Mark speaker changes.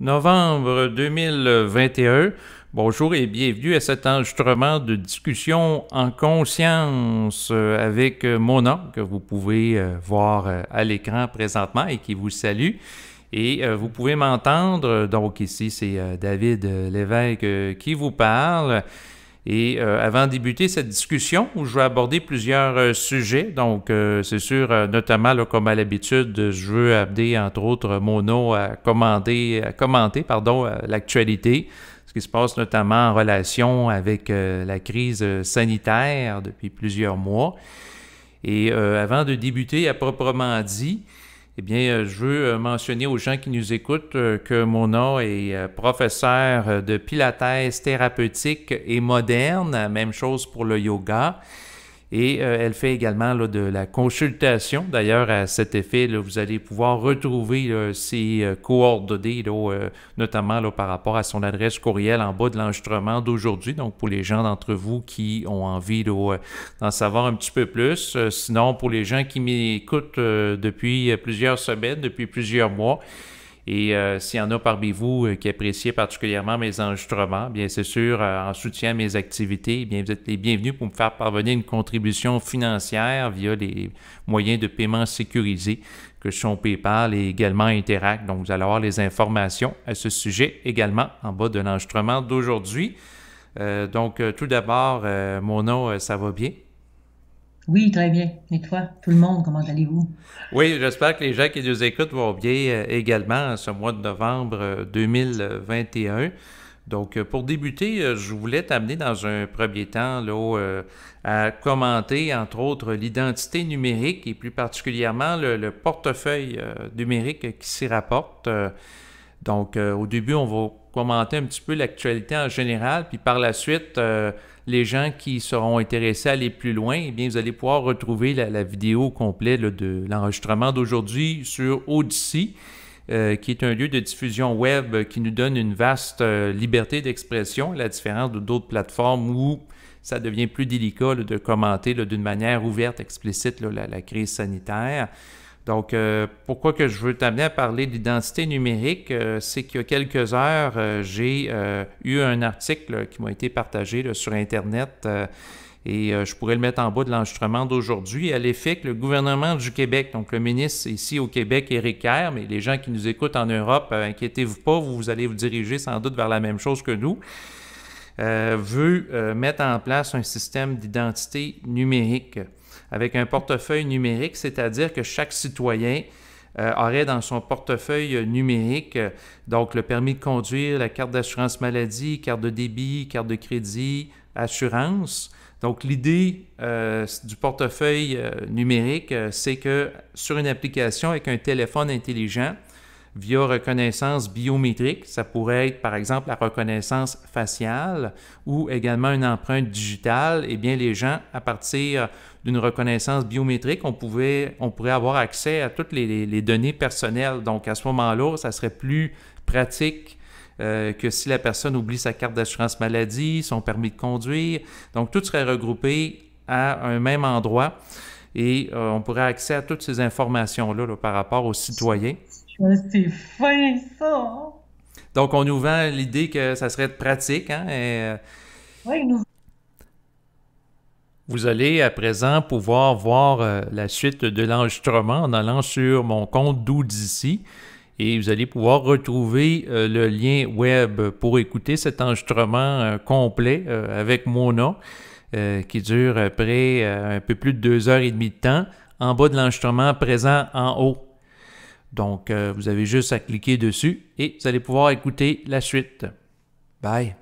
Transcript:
Speaker 1: novembre 2021. Bonjour et bienvenue à cet enregistrement de discussion en conscience euh, avec euh, Mona, que vous pouvez euh, voir à l'écran présentement et qui vous salue. Et vous pouvez m'entendre, donc ici c'est David Lévesque qui vous parle. Et euh, avant de débuter cette discussion, où je vais aborder plusieurs euh, sujets, donc euh, c'est sûr, notamment comme à l'habitude, je veux amener entre autres Mono à, commander, commenter pardon, l'actualité, ce qui se passe notamment en relation avec la crise sanitaire depuis plusieurs mois. Et avant de débuter à proprement dit, eh bien, euh, je veux euh, mentionner aux gens qui nous écoutent euh, que mon nom est professeur de Pilates thérapeutique et moderne, même chose pour le yoga. Et euh, elle fait également de la consultation. D'ailleurs, à cet effet, vous allez pouvoir retrouver ses euh, coordonnées, euh, notamment par rapport à son adresse courriel en bas de l'enregistrement d'aujourd'hui. Donc, pour les gens d'entre vous qui ont envie d'en savoir un petit peu plus. Sinon, pour les gens qui m'écoutent depuis plusieurs semaines, depuis plusieurs mois, et euh, s'il y en a parmi vous euh, qui appréciez particulièrement mes enregistrements, bien c'est sûr, euh, en soutien à mes activités, eh bien vous êtes les bienvenus pour me faire parvenir une contribution financière via les moyens de paiement sécurisés que sont PayPal et également Interact. Donc vous allez avoir les informations à ce sujet également en bas de l'enregistrement d'aujourd'hui. donc tout d'abord, mon nom, ça va bien. Oui, très bien. Et toi, tout le monde, comment allez-vous? Oui, j'espère que les gens qui nous écoutent vont bien euh, également ce mois de novembre 2021. Euh, donc, euh, pour débuter, je voulais t'amener dans un premier temps là, à commenter, entre autres, l'identité numérique et plus particulièrement le, le portefeuille numérique qui s'y rapporte. donc, au début, on va commenter un petit peu l'actualité en général, puis par la suite, euh, les gens qui seront intéressés à aller plus loin, eh bien, vous allez pouvoir retrouver la, vidéo complète de l'enregistrement d'aujourd'hui sur Odyssey, euh, qui est un lieu de diffusion web qui nous donne une vaste euh, liberté d'expression, la différence de d'autres plateformes où ça devient plus délicat de commenter d'une manière ouverte, explicite la, crise sanitaire. Donc, euh, pourquoi que je veux t'amener à parler d'identité numérique, euh, c'est qu'il y a quelques heures, euh, j'ai eu un article qui m'a été partagé sur Internet et je pourrais le mettre en bas de l'enregistrement d'aujourd'hui, à l'effet que le gouvernement du Québec, donc le ministre ici au Québec, Éric Kerr, mais les gens qui nous écoutent en Europe, inquiétez-vous pas, vous allez vous diriger sans doute vers la même chose que nous, veut mettre en place un système d'identité numérique avec un portefeuille numérique, c'est-à-dire que chaque citoyen euh, aurait dans son portefeuille numérique euh, donc le permis de conduire, la carte d'assurance maladie, carte de débit, carte de crédit, assurance. Donc l'idée euh, du portefeuille numérique, c'est que sur une application avec un téléphone intelligent, via reconnaissance biométrique. Ça pourrait être, par exemple, la reconnaissance faciale ou également une empreinte digitale. Eh bien, les gens, à partir d'une reconnaissance biométrique, on, pouvait, on pourrait avoir accès à toutes les, données personnelles. Donc, à ce moment-là, ça serait plus pratique euh, que si la personne oublie sa carte d'assurance maladie, son permis de conduire. Donc, tout serait regroupé à un même endroit et euh, on pourrait accéder à toutes ces informations là, par rapport aux citoyens. C'est fin, ça! Hein. Donc, on nous vend l'idée que ça serait pratique. Hein, euh, Oui, nous vous allez à présent pouvoir voir euh, la suite de l'enregistrement en allant sur mon compte d'ici et vous allez pouvoir retrouver euh, le lien web pour écouter cet enregistrement complet avec Mona qui dure après un peu plus de deux heures et demie de temps en bas de l'enregistrement présent en haut. Donc, euh, vous avez juste à cliquer dessus et vous allez pouvoir écouter la suite. Bye.